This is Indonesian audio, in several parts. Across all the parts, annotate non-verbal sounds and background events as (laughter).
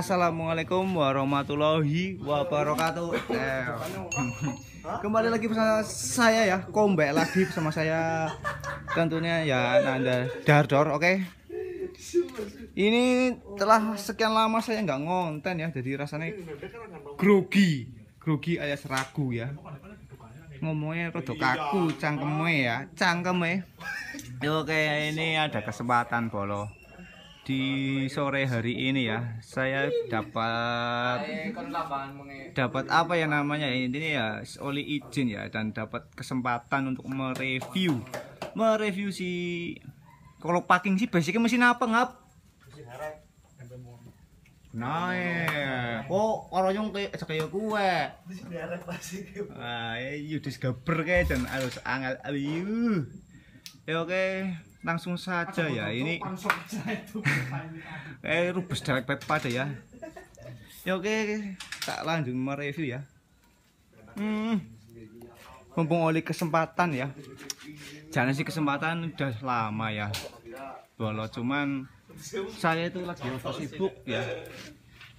Assalamualaikum warahmatullahi wabarakatuh. kembali lagi bersama saya ya, kombek lagi bersama saya tentunya ya Nanda Dardor, oke. Okay? Ini telah sekian lama saya nggak ngonten ya, jadi rasanya grogi, grogi alias ragu ya. Ngomongnya rodok kaku, cangkeme ya, cangkeme. Oke, okay, ini ada kesempatan bolo di sore hari ini ya saya dapat dapat apa ya namanya ini ya oleh izin ya dan dapat kesempatan untuk mereview mereview si kalau packing sih basicnya mesin apa ngap Nah, kok iya. yang kayak kayak kue. Ah, yudis gaber kayak dan harus angkat. Ayo, ya, oke. Okay langsung saja ya ini (laughs) eh rubes direct pet pada ya ya oke tak lanjut mereview ya hmm mumpung oleh kesempatan ya jangan sih kesempatan udah lama ya walau cuman saya itu lagi sibuk ya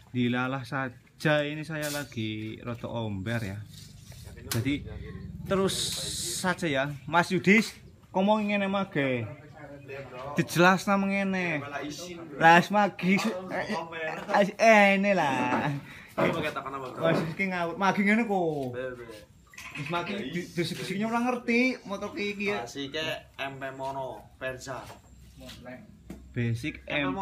dilalah saja ini saya lagi roto omber ya jadi terus saja ya Mas Yudis ngomongin emang ke? dijelas nang ngene iya, lah magi eh, eh, eh, eh ini lah masih iki ngawur magi ngene kok Wis magi iya, disik-disiknya ngerti motor kayak iki ya. Asike MP Mono Versa. Basic M.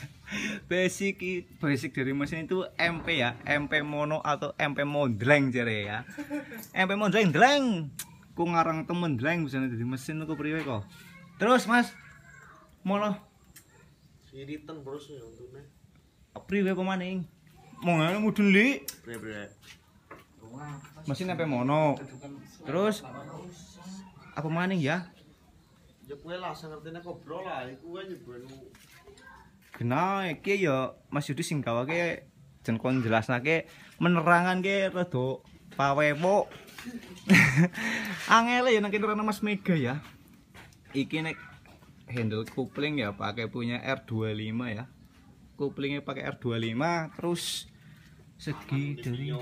(laughs) basic basic dari mesin itu MP ya, MP Mono atau MP Mondleng jare ya. MP Mondleng dleng. Ku ngarang temen dleng misalnya dari mesin ku priwe kok. Terus mas, mau lo? Siritan terus ya untuknya. Apri gue pemaning. Mau nggak mau dulu? Bre bre. Mesin apa mono? Terus apa maning ya? Ya gue lah, saya ngerti nih bro lah, itu gue aja bro. Kenal, kayak ya Mas Yudi singgawa kayak dan kon jelas nake menerangan ke redo pawebo (laughs) angel ya nanti mas mega ya iki nek handle kopling ya pakai punya R25 ya koplingnya pakai R25 terus segi dari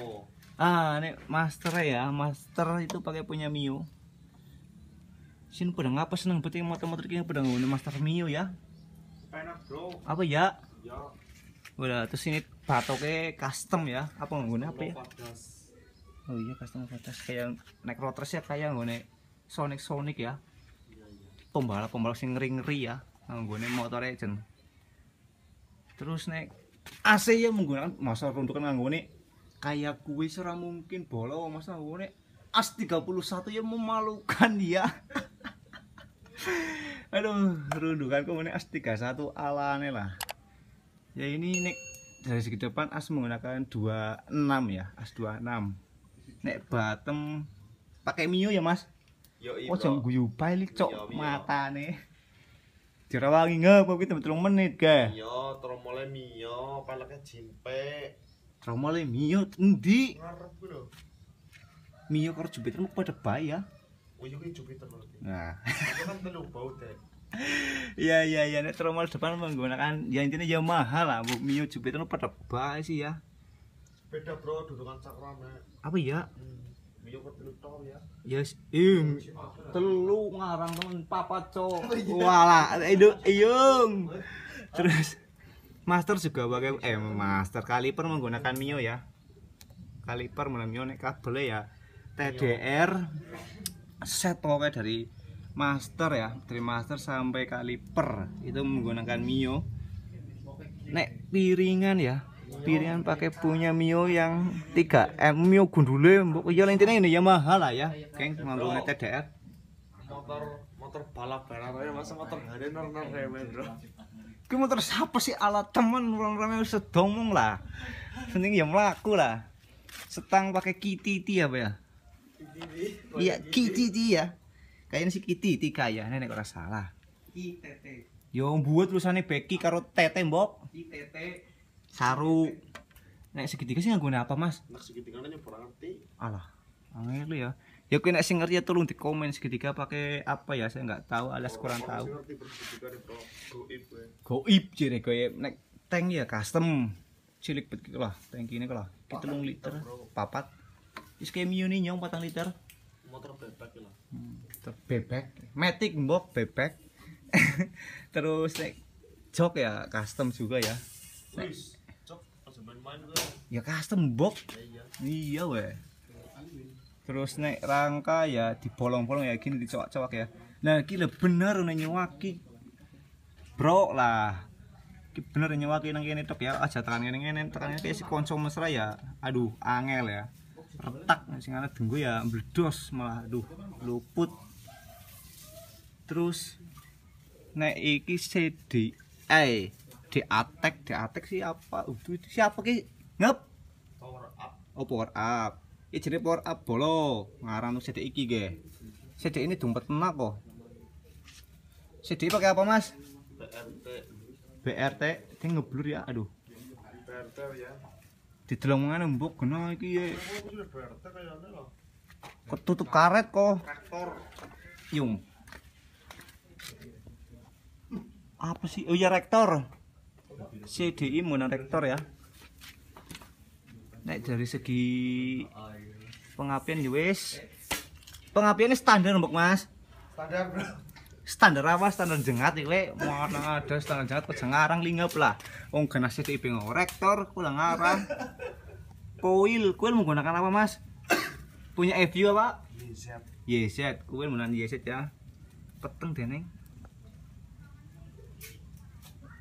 ah ini master ya master itu pakai punya Mio sin pedang apa seneng beti motor-motor kini pedang ini master Mio ya bro. apa ya ya udah terus ini batoknya custom ya apa nggak apa ya oh iya custom kertas kayak naik roters ya kayak nggak Sonic Sonic ya pembalap-pembalap sing ngeri-ngeri ya menggunakan nah, motor legend terus nek AC ya menggunakan masa peruntukan menggunakan kayak kue serah mungkin bola masa nganggone AS 31 ya memalukan dia. Ya. (laughs) aduh rundukan kok AS 31 alane lah ya ini nek dari segi depan AS menggunakan 26 ya AS 26 nek bottom pakai Mio ya mas Oh jangan guyu bae li cok matane. Dirawangi ngopo kuwi temen 3 menit ga? Iya, tromole mio, paleke jimpe. Tromole mio endi? Ngarep lho. Mio karo Jupiter mau pada bae ya. Oh iya kuwi Jupiter lho. Nah. Kan telu bau teh. Iya iya iya nek tromol depan menggunakan ya intinya ya mahal lah Bu Mio Jupiter pada bae sih ya. Beda bro dudukan cakram Apa ya? Hmm. Ya. Yes, im. Telu ngarang temen papa cok. Oh, iya. Wala, itu iung, Terus master juga pakai eh master kaliper menggunakan Mio ya. Kaliper mulai Mio nek kabel ya. TDR set pokoknya dari master ya, dari master sampai kaliper itu menggunakan Mio. Nek piringan ya, Pirian pakai punya Mio yang 3 M eh, Mio gundule mbok ya intinya ini Yamaha lah ya geng mampu TDR motor motor balap balap ya, masa motor hari nor nor bro ki motor siapa sih alat temen nor remen sedomong lah penting ya melaku lah setang pakai kiti ti apa ya, ya? iya kiti ti ya kayaknya si kiti tiga ya nenek orang salah yo ya, buat tulisannya Becky karo tete mbok saru naik segitiga sih nggak guna apa mas nek segitiga nanya kurang ngerti alah lu ya ya kau nek singer ya tolong di komen segitiga pakai apa ya saya nggak tahu alias kurang oh, tahu goip jadi goib naik tank ya custom cilik betul gitu lah tank ini kalau kita lung liter papat is kayak nih nyong patang liter motor bebek lah motor hmm, bebek matic mbok bebek (laughs) terus naik jok ya custom juga ya ya custom box iya weh terus naik rangka ya dibolong-bolong ya gini dicowak-cowak ya nah gila bener nih nyewaki bro lah bener nyewaki nang kene tok ya aja tekan kene kene tekan kene si konco mesra ya aduh angel ya retak sing ana denggo ya mbledos malah aduh luput terus nek iki eh di atek di attack siapa itu siapa ki ngap? power up oh power up ya jadi power up bolo ngaran CD iki ge CD ini dompet enak kok CD pakai apa mas BRT BRT ini ngeblur ya aduh BRT ya di dalam mana mbok kena iki ya ketutup karet kok traktor yung apa sih oh ya rektor CDI Monorektor ya Nek dari segi pengapian ya wis pengapiannya standar mbok mas standar bro standar apa standar jengat iki mau ada standar jengat ke jengarang lingap lah wong kena CDI rektor kula ngarang koil koil menggunakan apa mas punya FU apa YZ YZ koil menggunakan YZ ya peteng deneng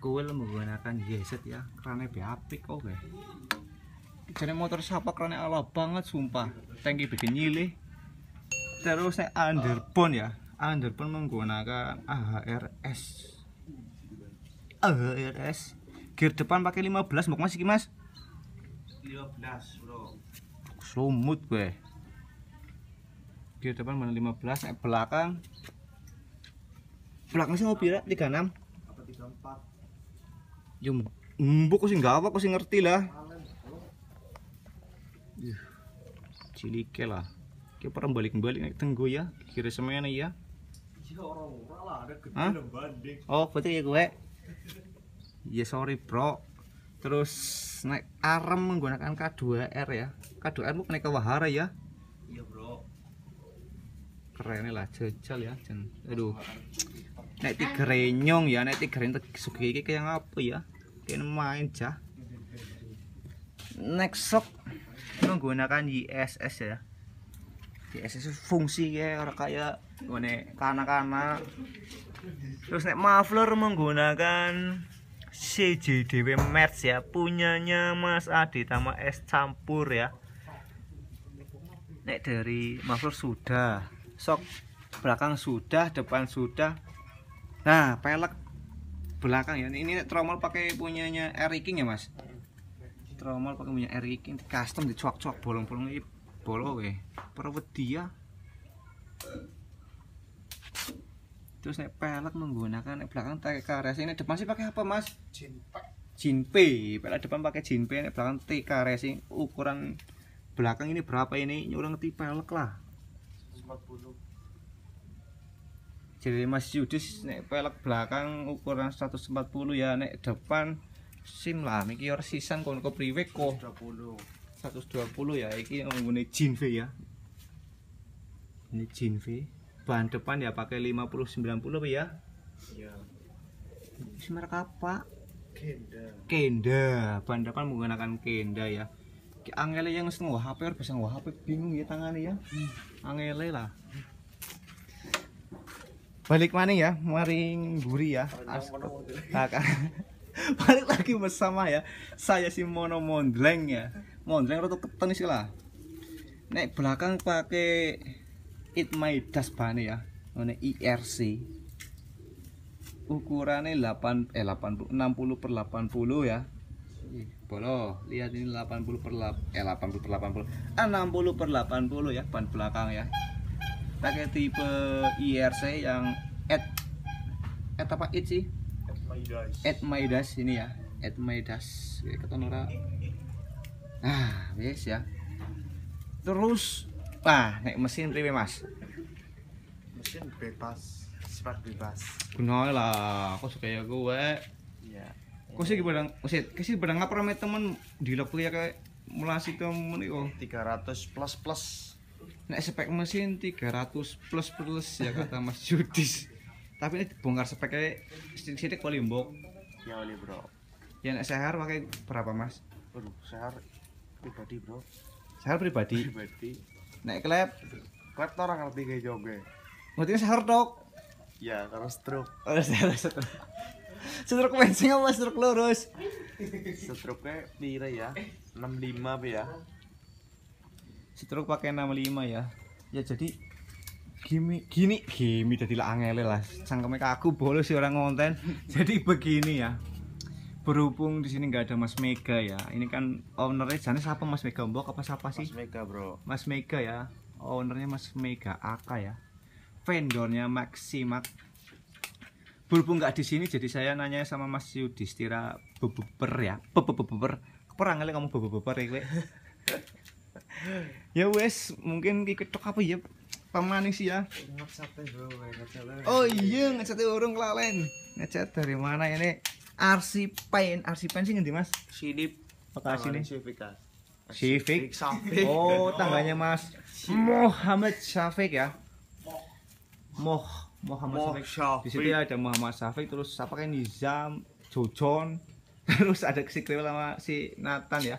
kuil menggunakan geset ya kerannya apik oke okay. jadi motor siapa kerannya ala banget sumpah tangki bikin nyilih terus saya underbone ya underbone menggunakan AHRS AHRS gear depan pakai 15 mau masih mas 15 bro sumut gue gear depan mana 15 eh, belakang belakang sih mau pira 36 apa Yung mbo apa gawa kasi ngerti lah. Cilike lah. Kaya parang balik-balik naik tenggo ya. Kira semena ya. Iya, oh, berarti ya gue. Ya sorry bro. Terus naik arem menggunakan K2R ya. K2R bukan naik ke Wahara ya. Iya bro. Keren lah, jajal ya. Aduh. Naik tiga renyong ya, naik tiga renyong tigrenyong iki yang apa ya? bikin main jah. next shock menggunakan ISS ya ISS fungsi ya orang kayak gue kana-kana. terus nek muffler menggunakan CJDW Merch ya punyanya Mas Adi sama es campur ya nek dari muffler sudah sok belakang sudah depan sudah nah pelek belakang ya ini tromol pakai punyanya Eric King ya mas tromol pakai punya Eric King custom dicuak-cuak bolong-bolong ini bolong ya perawat dia terus naik pelek menggunakan naik belakang TKRS ini depan sih pakai apa mas? Jinpe pelek depan pakai Jinpe naik belakang tk ini ukuran belakang ini berapa ini nyurang tipe pelek lah jadi Mas Yudis nek pelek belakang ukuran 140 ya nek depan sim lah iki ora sisan kon kepriwe kok 120 120 ya iki nggone Jin V ya ini Jin V bahan depan ya pakai 50 90 ya iya ini merek apa kenda kenda bahan depan menggunakan kenda ya angele yang setengah HP harus bisa HP bingung ya tangannya ya hmm. angele lah balik mana ya maring buri ya (laughs) balik lagi bersama ya saya si mono mondleng ya mondleng rotok ketan sih lah nek belakang pakai it my das bani ya ini IRC ukurannya 8 eh 80 60 per 80 ya bolo lihat ini 80 per 8 eh 80 per 80 60 ah, per 80 ya ban belakang ya pakai tipe IRC yang at at apa it sih at Maidas ini ya at Maidas kata Nora nah bias ya terus ah naik mesin priwe mas mesin bebas sifat bebas kenal lah kok suka ya gue iya kok sih gimana sih kasih berapa ramai temen di lokasi kayak kayak sih temen itu ratus plus plus nek spek mesin 300 plus plus ya kata Mas Judis tapi ini dibongkar speknya sedikit-sedikit kali mbok ya oli bro ya nek sehar pakai berapa mas? Waduh, sehar pribadi bro sehar pribadi? pribadi nek klep? klep tuh orang ngerti kayak joge ngerti sehar tok? ya karena stroke oh (laughs) sehar stroke stroke bensin apa stroke lurus? stroke nya pira ya? 65 ya? Citruk pakai 65 ya. Ya jadi gini gini gini jadi lah angele lah. Cangkeme kaku boleh sih orang ngonten. (laughs) jadi begini ya. Berhubung di sini nggak ada Mas Mega ya. Ini kan ownernya jane siapa Mas Mega Mbok apa siapa sih? Mas Mega, Bro. Mas Mega ya. Ownernya Mas Mega AK ya. Vendornya Maximak berhubung nggak di sini jadi saya nanya sama Mas Yudhistira beber ya Beber. Perang kali kamu beber ya (laughs) (laughs) ya wes mungkin ketok apa ya pemanis ya oh iya ngecatnya orang kelalen ngecat dari mana ini arsipen arsipen sih ngerti mas sidip bekasi nih Syafiq (laughs) oh tangganya mas Muhammad Syafiq ya Moh Muhammad Syafiq di situ ada Muhammad Syafiq terus siapa kan Nizam Jojon (laughs) terus ada si Krewel sama si Nathan ya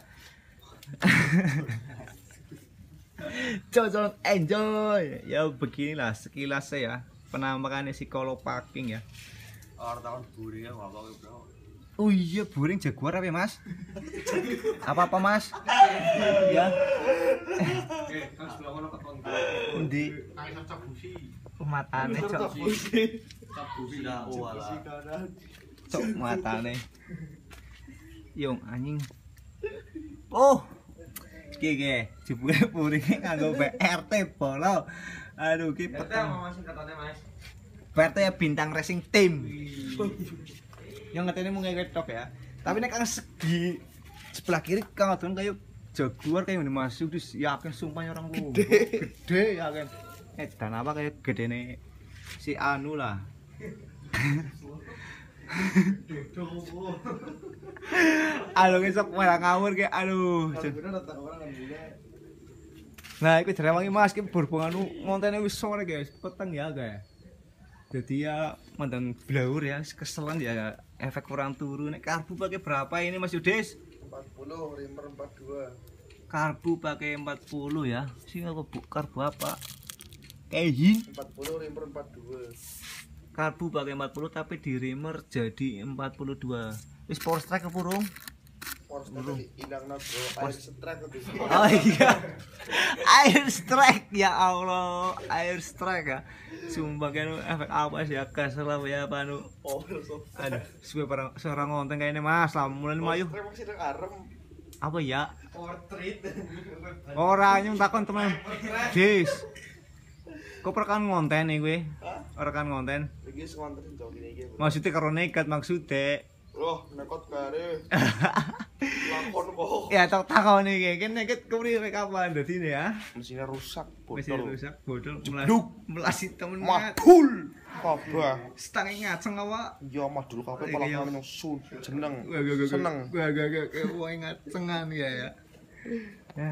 Cocok enjoy. Ya beginilah sekilas saya penampakannya si Kolo Parking ya. Orang buring ya, ya bro. Oh iya buring jaguar apa ya mas? apa apa mas? ya. Undi. Oh, matane cok. Oh, cok matane. Yung anjing. Oh. iki ge jebule puri kanggo PRT bolo aduh ki PRT mau masih katone Mas PRT ya bintang racing team yang ngatene mung kayak ya tapi nek kang segi sebelah kiri kang adon kayak jaguar kayak masuk terus yakin sumpahnya orang gede gede yakin dan apa kayak gede si anu lah (laughs) (laughs) aduh besok malah ngawur kayak aduh kan nah itu jerewangi mas kita berhubungan uh, ngontennya wis sore guys petang ya guys jadi ya mantan blur ya keselan ya efek kurang turun Nek karbu pakai berapa ini mas Yudis 40 rimer 42 karbu pakai 40 ya sih nggak karbu apa kehin 40 rimer 42 karbu pakai 40 tapi di remer jadi 42 is power strike apa power strike hilang bro air strike oh iya air strike ya Allah air strike ya sumpah kan efek apa sih ya kasar lah ya panu oh aduh suwe para seorang ngonteng kayaknya mas lah mulai mayu apa ya portrait orangnya takon teman dis Kok rekan ngonten nih gue? Hah? Rekan konten? Lagi konten jauh gini gue Maksudnya karena nekat maksudnya. Loh, nekat kare. (laughs) Lakon kok. Ya tak tahu nih kayak nekat kemri rekapan dadi sini ya. Mesinnya rusak, botol. Mesinnya rusak, botol. Jeduk melasi temen. Ya. Mabul. Kabah. Stange ngaceng apa? Ya mah dulu kabeh malah ngamen yang sun seneng, Seneng. gue gue gua ngaceng ya ya. Ya,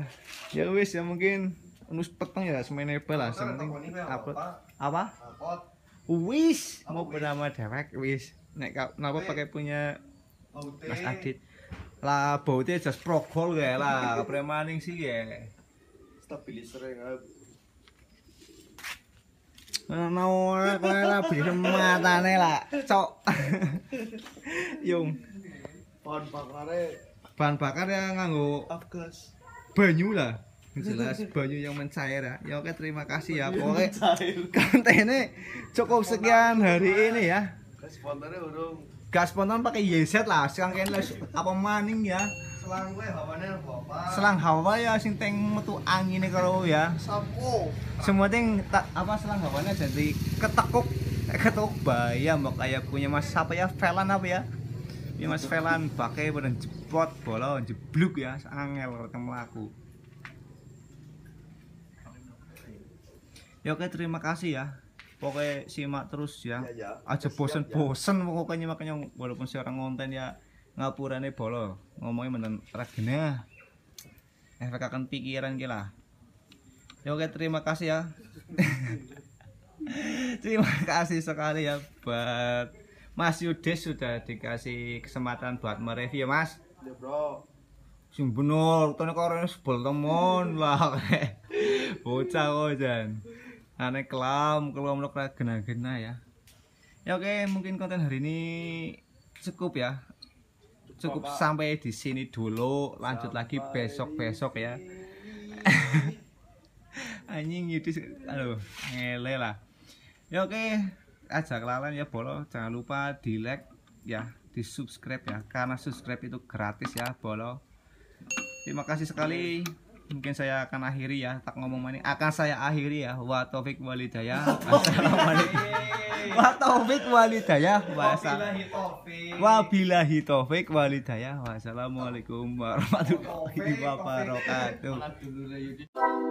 ya wis ya mungkin nus peteng ya semene lah sing penting upload ya, apa? Wis mau bernama dewek wis. Nek napa pakai punya Mas Adit. Lah bautnya just progol gak lah, premaning sih ya. Stabilizer ya. Ana ora kowe ora bisa nih lah, cok. (laughs) Yung. Bahan bakar bahan bakar ya nganggo afgas. Banyu lah jelas banyu yang mencair ya ya oke terima kasih ya pokoknya kontennya cukup sekian hari ini ya spontannya urung gak spontan pakai YZ lah sekarang kayaknya apa maning ya selang gue hawanya apa selang hawa ya sing teng metu angin karo ya sapu semua ting tak apa selang hawanya jadi ketekuk eh, ketekuk bayam mbak kayak punya mas apa ya Velan apa ya ya mas Velan pakai badan jepot bola jebluk ya angel ketemu aku ya oke terima kasih ya pokoknya simak terus ya, iya, iya. aja bosen-bosen iya. pokoknya makanya walaupun seorang konten ya ngapurane bolo ngomongnya menen regene ya. efek akan pikiran gila ya oke terima kasih ya (laughs) terima kasih sekali ya buat Mas Yudes sudah dikasih kesempatan buat mereview Mas ya bro sing bener tone korone sebel temen lah (laughs) bocah kok jan aneh kelam kalau lo gena-gena ya ya oke mungkin konten hari ini cukup ya cukup sampai di sini dulu lanjut lagi besok besok ya (laughs) anjing yudis aduh ngele lah ya oke aja ajak ya bolo jangan lupa di like ya di subscribe ya karena subscribe itu gratis ya bolo terima kasih sekali mungkin saya akan akhiri ya tak ngomong mani akan saya akhiri ya wa taufik walidaya assalamualaikum (laughs) wa taufik walidaya wabillahi taufik walidaya wassalamualaikum warahmatullahi wabarakatuh